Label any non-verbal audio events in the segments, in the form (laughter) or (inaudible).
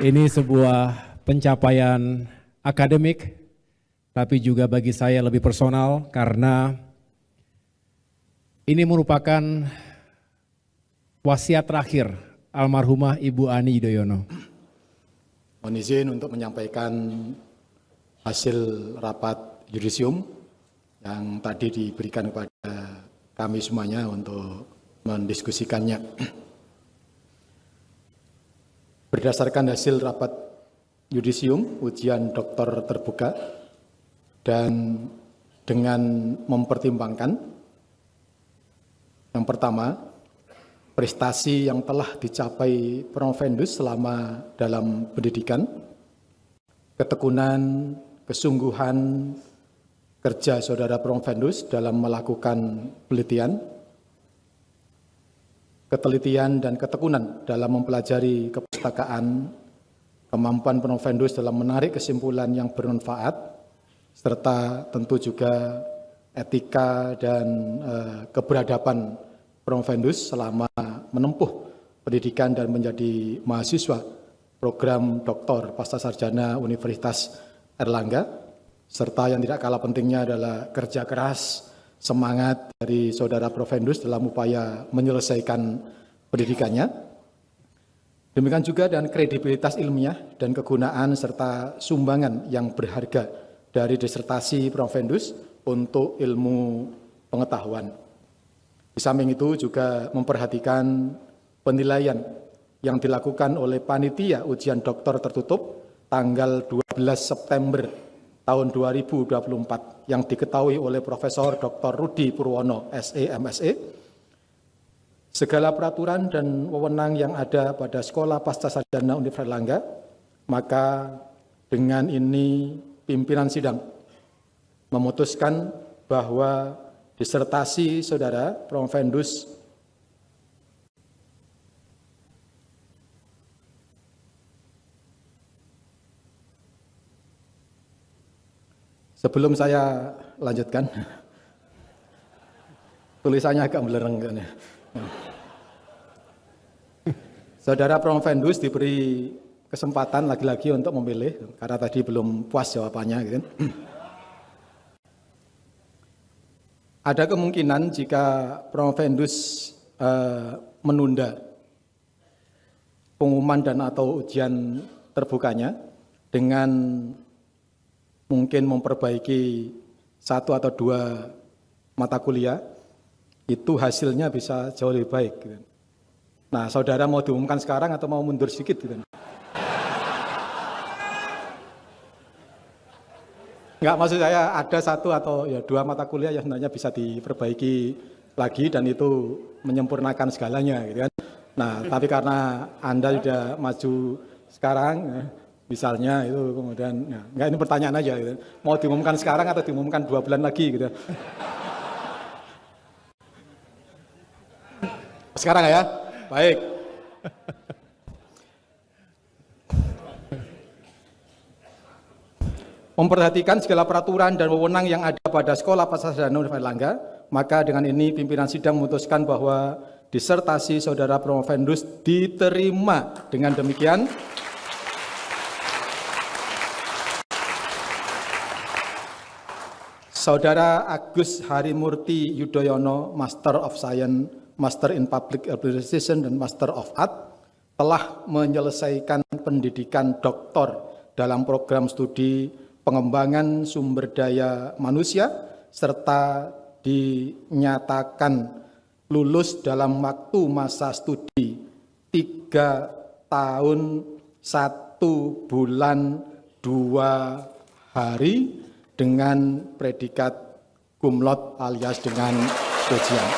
Ini sebuah pencapaian akademik, tapi juga bagi saya lebih personal karena ini merupakan wasiat terakhir almarhumah Ibu Ani Yudhoyono. Mohon izin untuk menyampaikan hasil rapat yudisium yang tadi diberikan kepada kami semuanya untuk mendiskusikannya berdasarkan hasil rapat yudisium, ujian doktor terbuka, dan dengan mempertimbangkan yang pertama, prestasi yang telah dicapai Provendus selama dalam pendidikan, ketekunan, kesungguhan kerja saudara Provendus dalam melakukan penelitian, ketelitian dan ketekunan dalam mempelajari kepustakaan, kemampuan penovendus dalam menarik kesimpulan yang bermanfaat, serta tentu juga etika dan e, keberadaban penovendus selama menempuh pendidikan dan menjadi mahasiswa program doktor pasca sarjana Universitas Erlangga, serta yang tidak kalah pentingnya adalah kerja keras, semangat dari saudara Provendus dalam upaya menyelesaikan pendidikannya. Demikian juga dan kredibilitas ilmiah dan kegunaan serta sumbangan yang berharga dari disertasi Provendus untuk ilmu pengetahuan. Di samping itu juga memperhatikan penilaian yang dilakukan oleh panitia ujian doktor tertutup tanggal 12 September tahun 2024 yang diketahui oleh Profesor Dr. Rudi Purwono, SEMSE. E. segala peraturan dan wewenang yang ada pada Sekolah Pasca Sarjana Universitas Langga, maka dengan ini pimpinan sidang memutuskan bahwa disertasi saudara Prof. Vendus Sebelum saya lanjutkan, tulisannya agak melereng Kan? Saudara Prof. Vendus diberi kesempatan lagi-lagi untuk memilih, karena tadi belum puas jawabannya. Gitu kan. Ada kemungkinan jika Prof. Vendus eh, menunda pengumuman dan atau ujian terbukanya dengan mungkin memperbaiki satu atau dua mata kuliah, itu hasilnya bisa jauh lebih baik. Gitu. Kan. Nah, saudara mau diumumkan sekarang atau mau mundur sedikit? Gitu? Kan? Enggak, maksud saya ada satu atau ya dua mata kuliah yang sebenarnya bisa diperbaiki lagi dan itu menyempurnakan segalanya gitu kan. Nah, tapi karena Anda sudah maju sekarang, ya, misalnya itu kemudian ya, nggak ini pertanyaan aja gitu. mau diumumkan sekarang atau diumumkan dua bulan lagi gitu sekarang ya baik memperhatikan segala peraturan dan wewenang yang ada pada sekolah Pasar Universitas Langga maka dengan ini pimpinan sidang memutuskan bahwa disertasi saudara Promovendus diterima dengan demikian Saudara Agus Harimurti Yudhoyono, Master of Science, Master in Public Administration, dan Master of Art, telah menyelesaikan pendidikan doktor dalam program studi pengembangan sumber daya manusia serta dinyatakan lulus dalam waktu masa studi tiga tahun satu bulan dua hari dengan predikat kumlot alias dengan pujian.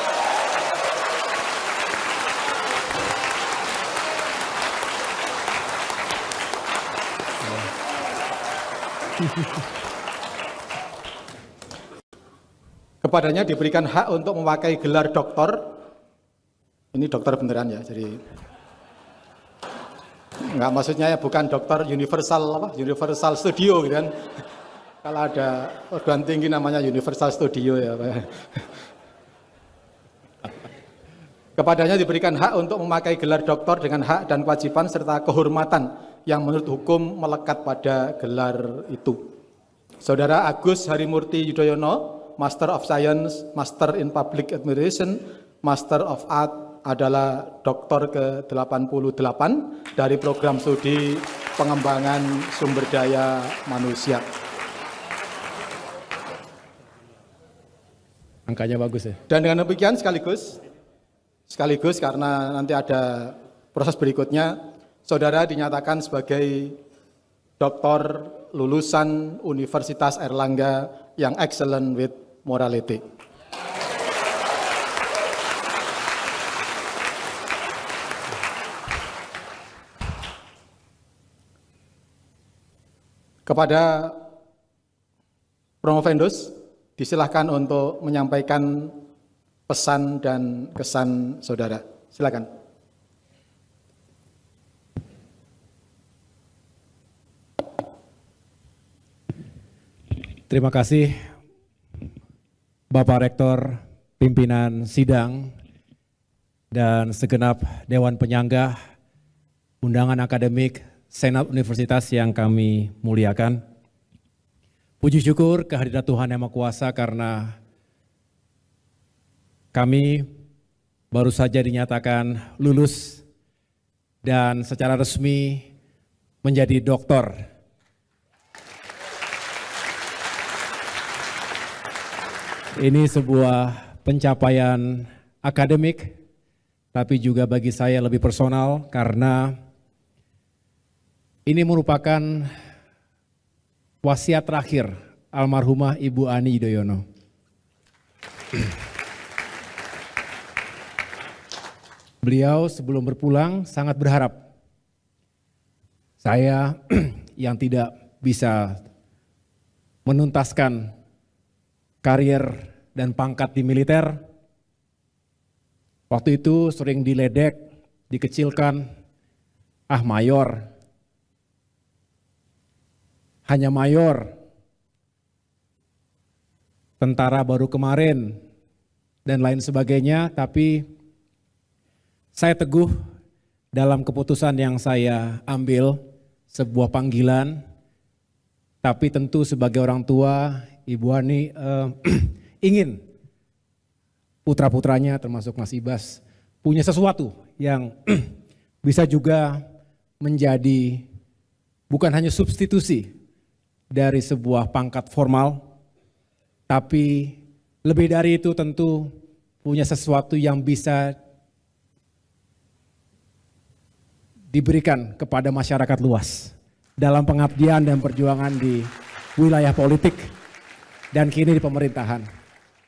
Kepadanya diberikan hak untuk memakai gelar doktor. Ini dokter beneran ya, jadi nggak maksudnya ya bukan dokter universal apa universal studio gitu kan kalau ada perguruan tinggi namanya Universal Studio ya Kepadanya diberikan hak untuk memakai gelar doktor dengan hak dan kewajiban serta kehormatan yang menurut hukum melekat pada gelar itu. Saudara Agus Harimurti Yudhoyono, Master of Science, Master in Public Administration, Master of Art adalah doktor ke-88 dari program studi pengembangan sumber daya manusia. angkanya bagus ya. Dan dengan demikian sekaligus, sekaligus karena nanti ada proses berikutnya, saudara dinyatakan sebagai doktor lulusan Universitas Erlangga yang excellent with morality. Kepada Promovendus, disilahkan untuk menyampaikan pesan dan kesan saudara. Silakan. Terima kasih Bapak Rektor, pimpinan sidang, dan segenap Dewan Penyangga, undangan akademik, Senat Universitas yang kami muliakan. Puji syukur kehadirat Tuhan Yang Maha Kuasa karena kami baru saja dinyatakan lulus dan secara resmi menjadi doktor. Ini sebuah pencapaian akademik, tapi juga bagi saya lebih personal karena ini merupakan wasiat terakhir almarhumah Ibu Ani Yudhoyono. Beliau sebelum berpulang sangat berharap saya (clears throat) yang tidak bisa menuntaskan karier dan pangkat di militer waktu itu sering diledek, dikecilkan, ah mayor, hanya mayor. Tentara baru kemarin dan lain sebagainya, tapi saya teguh dalam keputusan yang saya ambil sebuah panggilan tapi tentu sebagai orang tua Ibu Ani eh, (clears throat) ingin putra-putranya termasuk Mas Ibas punya sesuatu yang (clears throat) bisa juga menjadi bukan hanya substitusi dari sebuah pangkat formal, tapi lebih dari itu tentu punya sesuatu yang bisa diberikan kepada masyarakat luas dalam pengabdian dan perjuangan di wilayah politik dan kini di pemerintahan.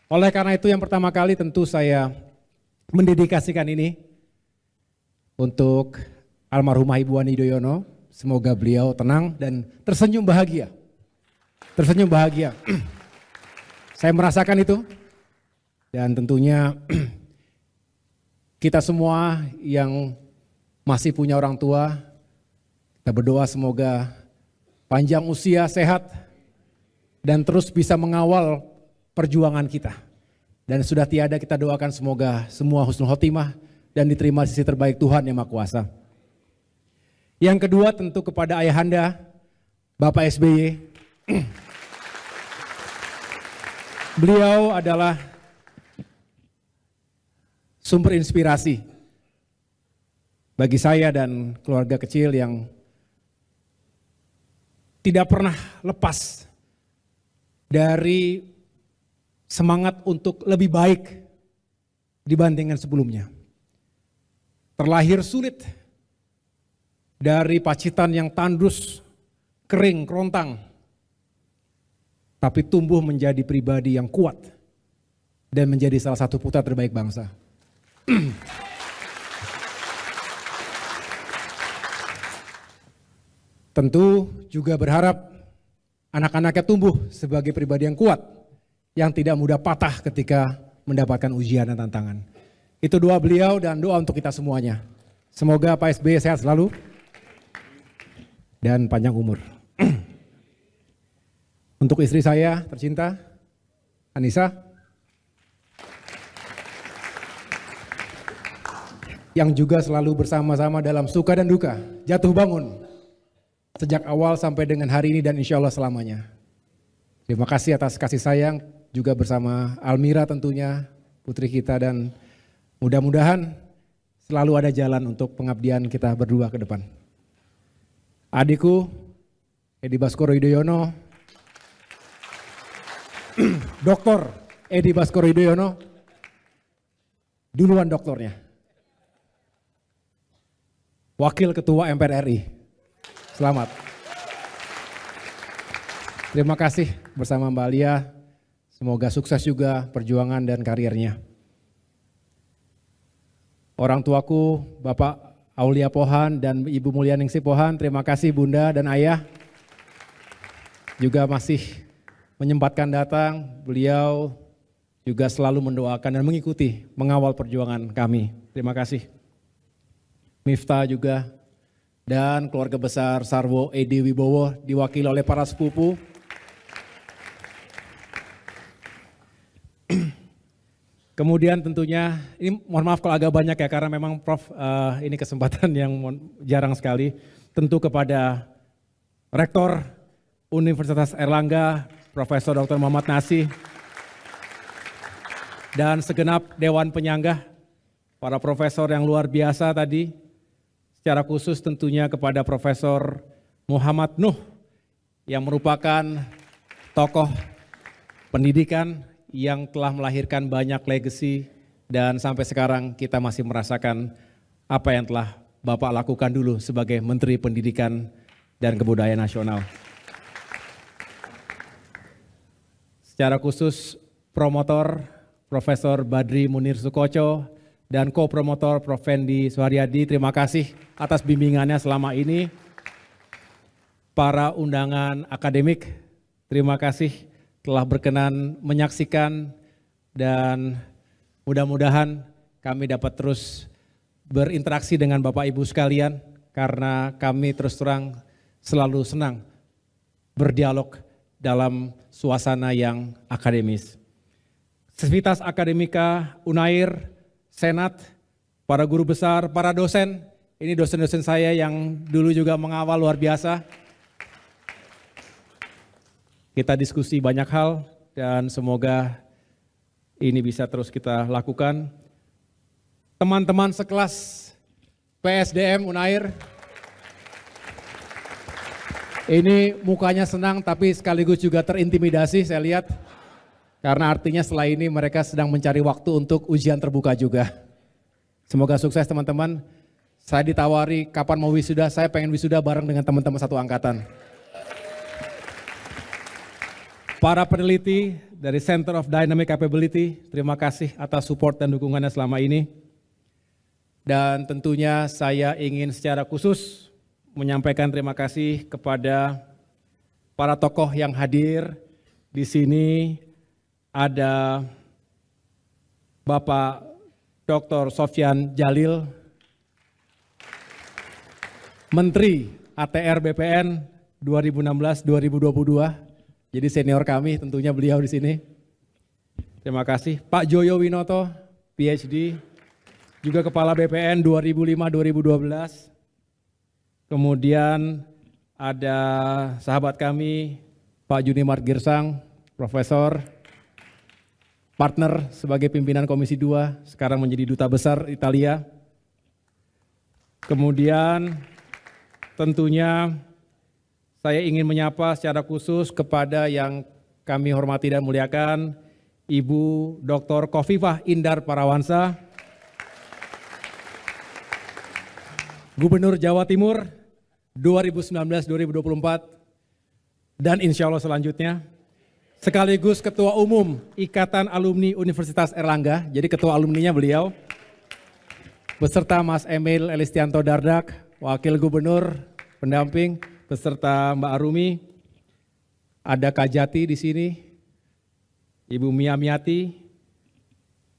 Oleh karena itu yang pertama kali tentu saya mendedikasikan ini untuk almarhumah Ibu Ani Doyono. Semoga beliau tenang dan tersenyum bahagia tersenyum bahagia. Saya merasakan itu. Dan tentunya kita semua yang masih punya orang tua, kita berdoa semoga panjang usia, sehat, dan terus bisa mengawal perjuangan kita. Dan sudah tiada kita doakan semoga semua husnul khotimah dan diterima sisi terbaik Tuhan Yang Maha Kuasa. Yang kedua tentu kepada ayahanda Bapak SBY Beliau adalah sumber inspirasi bagi saya dan keluarga kecil yang tidak pernah lepas dari semangat untuk lebih baik dibandingkan sebelumnya. Terlahir sulit dari pacitan yang tandus, kering, kerontang, tapi tumbuh menjadi pribadi yang kuat dan menjadi salah satu putra terbaik bangsa. (clears throat) Tentu juga berharap anak-anaknya tumbuh sebagai pribadi yang kuat, yang tidak mudah patah ketika mendapatkan ujian dan tantangan. Itu doa beliau dan doa untuk kita semuanya. Semoga Pak SBY sehat selalu dan panjang umur. (clears throat) untuk istri saya tercinta, Anissa. Yang juga selalu bersama-sama dalam suka dan duka, jatuh bangun. Sejak awal sampai dengan hari ini dan insya Allah selamanya. Terima kasih atas kasih sayang juga bersama Almira tentunya, putri kita dan mudah-mudahan selalu ada jalan untuk pengabdian kita berdua ke depan. Adikku, Edi Baskoro Yudhoyono, (clears throat) Dokter Edi Baskoro Yudhoyono. Duluan doktornya. Wakil Ketua MPR RI. Selamat. Terima kasih bersama Mbak Lia Semoga sukses juga perjuangan dan karirnya. Orang tuaku, Bapak Aulia Pohan dan Ibu Mulyaningsih Pohan, terima kasih Bunda dan Ayah. Juga masih menyempatkan datang, beliau juga selalu mendoakan dan mengikuti, mengawal perjuangan kami. Terima kasih. Miftah juga dan keluarga besar Sarwo Edi Wibowo diwakili oleh para sepupu. (clears throat) Kemudian tentunya ini mohon maaf kalau agak banyak ya karena memang Prof uh, ini kesempatan yang jarang sekali. Tentu kepada Rektor Universitas Erlangga, Profesor Dr. Muhammad Nasi, dan segenap Dewan Penyanggah, para profesor yang luar biasa tadi, secara khusus tentunya kepada Profesor Muhammad Nuh, yang merupakan tokoh pendidikan yang telah melahirkan banyak legacy dan sampai sekarang kita masih merasakan apa yang telah Bapak lakukan dulu sebagai Menteri Pendidikan dan Kebudayaan Nasional. Secara khusus promotor Profesor Badri Munir Sukoco dan co-promotor Prof. Fendi Suharyadi. Terima kasih atas bimbingannya selama ini. Para undangan akademik, terima kasih telah berkenan menyaksikan dan mudah-mudahan kami dapat terus berinteraksi dengan Bapak Ibu sekalian karena kami terus terang selalu senang berdialog dalam suasana yang akademis. Sesivitas Akademika Unair, Senat, para guru besar, para dosen, ini dosen-dosen saya yang dulu juga mengawal luar biasa. Kita diskusi banyak hal dan semoga ini bisa terus kita lakukan. Teman-teman sekelas PSDM Unair, ini mukanya senang tapi sekaligus juga terintimidasi saya lihat. Karena artinya setelah ini mereka sedang mencari waktu untuk ujian terbuka juga. Semoga sukses teman-teman. Saya ditawari kapan mau wisuda, saya pengen wisuda bareng dengan teman-teman satu angkatan. Para peneliti dari Center of Dynamic Capability, terima kasih atas support dan dukungannya selama ini. Dan tentunya saya ingin secara khusus menyampaikan terima kasih kepada para tokoh yang hadir di sini. Ada Bapak Dr. Sofyan Jalil, Menteri ATR BPN 2016-2022. Jadi senior kami tentunya beliau di sini. Terima kasih. Pak Joyo Winoto, PhD, juga Kepala BPN 2005-2012. Kemudian ada sahabat kami Pak Junimar Girsang, profesor, partner sebagai pimpinan Komisi 2, sekarang menjadi duta besar Italia. Kemudian tentunya saya ingin menyapa secara khusus kepada yang kami hormati dan muliakan Ibu Dr. Kofifah Indar Parawansa, Gubernur Jawa Timur 2019-2024 dan insya Allah selanjutnya sekaligus Ketua Umum Ikatan Alumni Universitas Erlangga, jadi Ketua Alumninya beliau, beserta Mas Emil Elistianto Dardak, Wakil Gubernur, pendamping, beserta Mbak Arumi, ada Kajati di sini, Ibu Mia Miati,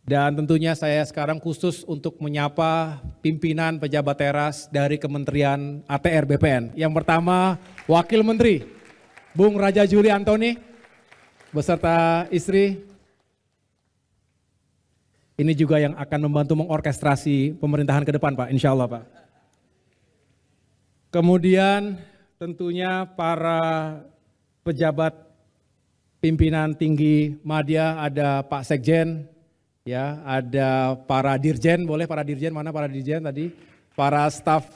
dan tentunya saya sekarang khusus untuk menyapa pimpinan pejabat teras dari Kementerian ATR BPN. Yang pertama, Wakil Menteri Bung Raja Juli Antoni beserta istri. Ini juga yang akan membantu mengorkestrasi pemerintahan ke depan Pak, insya Allah Pak. Kemudian tentunya para pejabat pimpinan tinggi Madya ada Pak Sekjen, Ya, ada para dirjen, boleh para dirjen, mana para dirjen tadi? Para staf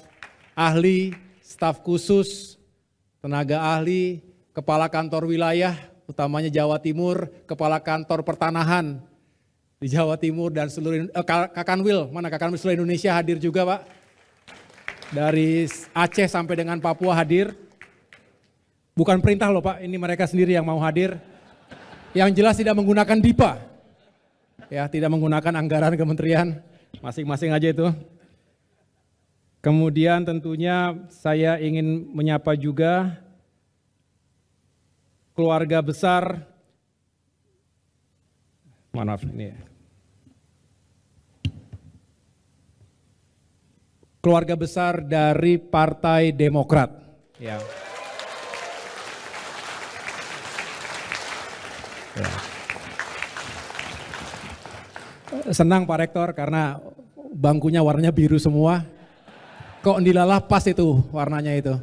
ahli, staf khusus, tenaga ahli, kepala kantor wilayah, utamanya Jawa Timur, kepala kantor pertanahan di Jawa Timur dan seluruh eh, Kakanwil, mana Kakanwil seluruh Indonesia hadir juga, Pak. Dari Aceh sampai dengan Papua hadir. Bukan perintah loh Pak, ini mereka sendiri yang mau hadir. Yang jelas tidak menggunakan DIPA ya tidak menggunakan anggaran kementerian, masing-masing aja itu. Kemudian tentunya saya ingin menyapa juga keluarga besar, maaf ini ya. Keluarga besar dari Partai Demokrat. Ya. ya. Senang Pak Rektor karena bangkunya warnanya biru semua. Kok dilalah pas itu warnanya itu.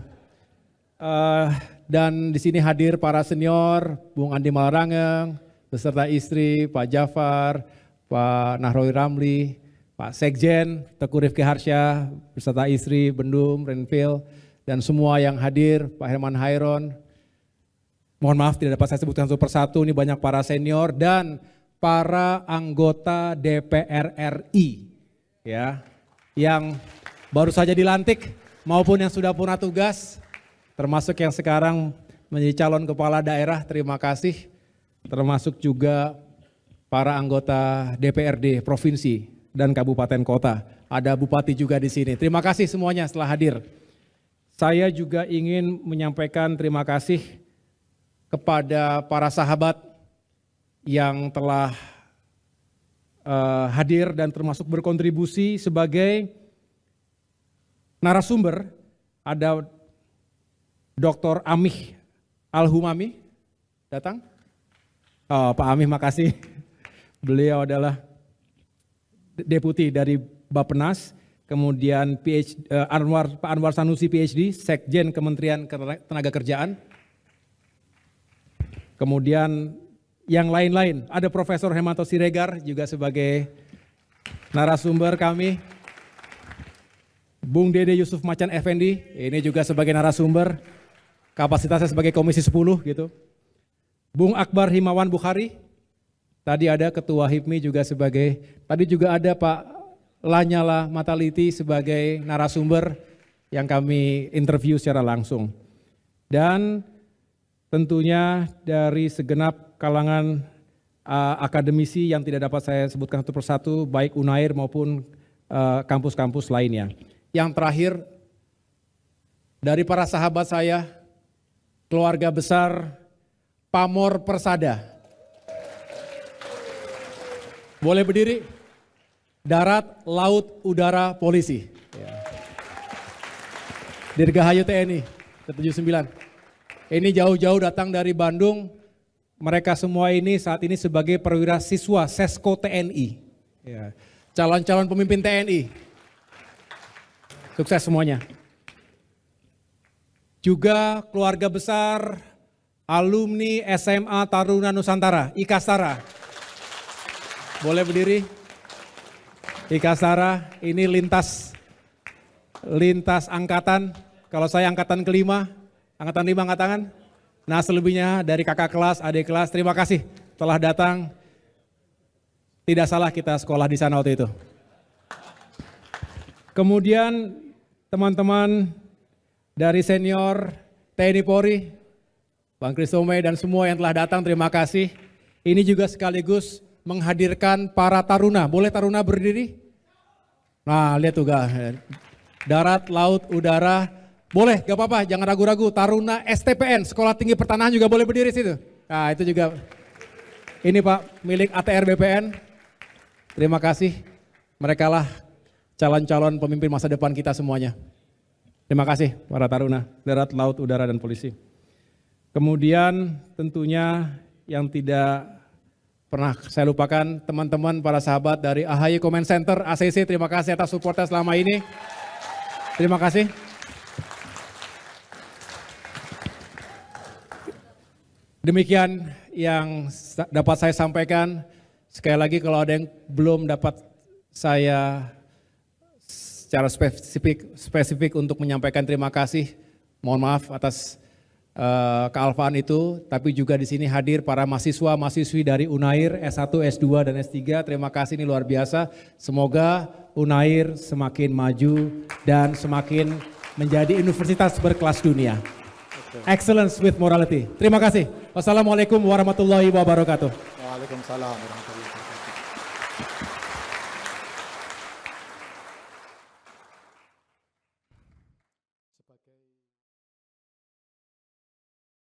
Uh, dan di sini hadir para senior, Bung Andi Malarangeng, beserta istri Pak Jafar, Pak Nahrawi Ramli, Pak Sekjen, Teguh Rifki Harsya, beserta istri Bendum, Renville, dan semua yang hadir, Pak Herman Hairon. Mohon maaf tidak dapat saya sebutkan satu persatu, ini banyak para senior dan para anggota DPR RI ya yang baru saja dilantik maupun yang sudah punah tugas termasuk yang sekarang menjadi calon kepala daerah terima kasih termasuk juga para anggota DPRD provinsi dan kabupaten kota ada bupati juga di sini terima kasih semuanya setelah hadir saya juga ingin menyampaikan terima kasih kepada para sahabat yang telah uh, hadir dan termasuk berkontribusi sebagai narasumber ada Dr. Amih Alhumami datang. Oh, Pak Amih makasih. Beliau adalah deputi dari Bappenas, kemudian PhD, uh, eh, Anwar Pak Anwar Sanusi PhD, Sekjen Kementerian Tenaga Kerjaan. Kemudian yang lain-lain. Ada Profesor Hemato Siregar juga sebagai narasumber kami. Bung Dede Yusuf Macan Effendi, ini juga sebagai narasumber. Kapasitasnya sebagai Komisi 10 gitu. Bung Akbar Himawan Bukhari, tadi ada Ketua HIPMI juga sebagai, tadi juga ada Pak Lanyala Mataliti sebagai narasumber yang kami interview secara langsung. Dan tentunya dari segenap kalangan uh, akademisi yang tidak dapat saya sebutkan satu persatu, baik Unair maupun eh, kampus-kampus uh, lainnya. Yang terakhir, dari para sahabat saya, keluarga besar Pamor Persada. Boleh berdiri? Darat, Laut, Udara, Polisi. Ya. Dirgahayu TNI, 79. Ini jauh-jauh datang dari Bandung, mereka semua ini saat ini sebagai perwira siswa Sesko TNI. Ya. Calon-calon pemimpin TNI. Sukses semuanya. Juga keluarga besar alumni SMA Taruna Nusantara, Ikasara. Boleh berdiri? Ikasara, ini lintas lintas angkatan. Kalau saya angkatan kelima, angkatan lima angkatan tangan. Nah selebihnya dari kakak kelas, adik kelas, terima kasih telah datang. Tidak salah kita sekolah di sana waktu itu. Kemudian teman-teman dari senior TNI Polri, Bang Kristome dan semua yang telah datang terima kasih. Ini juga sekaligus menghadirkan para taruna. Boleh taruna berdiri? Nah, lihat juga Darat, laut, udara, boleh, gak apa-apa, jangan ragu-ragu. Taruna STPN, Sekolah Tinggi Pertanahan juga boleh berdiri situ. Nah itu juga, ini Pak, milik ATR BPN. Terima kasih, mereka lah calon-calon pemimpin masa depan kita semuanya. Terima kasih para Taruna, Darat, Laut, Udara, dan Polisi. Kemudian tentunya yang tidak pernah saya lupakan, teman-teman para sahabat dari AHY Comment Center, ACC, terima kasih atas supportnya selama ini. Terima kasih. Demikian yang dapat saya sampaikan. Sekali lagi kalau ada yang belum dapat saya secara spesifik spesifik untuk menyampaikan terima kasih, mohon maaf atas uh, eh, kealfaan itu, tapi juga di sini hadir para mahasiswa-mahasiswi dari Unair S1, S2 dan S3. Terima kasih ini luar biasa. Semoga Unair semakin maju dan semakin menjadi universitas berkelas dunia. Excellence with morality. Terima kasih. Wassalamualaikum warahmatullahi wabarakatuh. Waalaikumsalam warahmatullahi wabarakatuh.